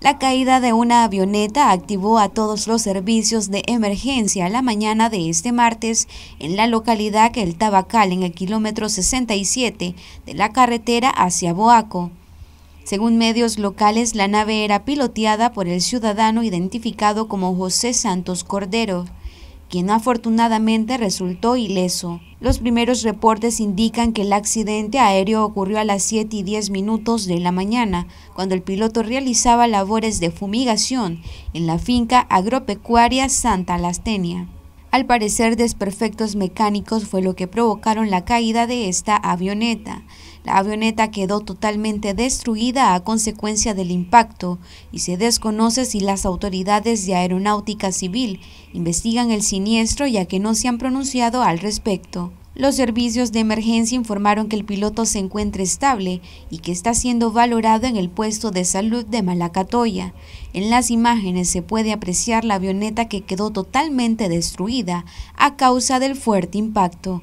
La caída de una avioneta activó a todos los servicios de emergencia la mañana de este martes en la localidad El Tabacal, en el kilómetro 67 de la carretera hacia Boaco. Según medios locales, la nave era piloteada por el ciudadano identificado como José Santos Cordero quien afortunadamente resultó ileso. Los primeros reportes indican que el accidente aéreo ocurrió a las 7 y 10 minutos de la mañana, cuando el piloto realizaba labores de fumigación en la finca agropecuaria Santa Lastenia. Al parecer, desperfectos mecánicos fue lo que provocaron la caída de esta avioneta. La avioneta quedó totalmente destruida a consecuencia del impacto y se desconoce si las autoridades de aeronáutica civil investigan el siniestro ya que no se han pronunciado al respecto. Los servicios de emergencia informaron que el piloto se encuentra estable y que está siendo valorado en el puesto de salud de Malacatoya. En las imágenes se puede apreciar la avioneta que quedó totalmente destruida a causa del fuerte impacto.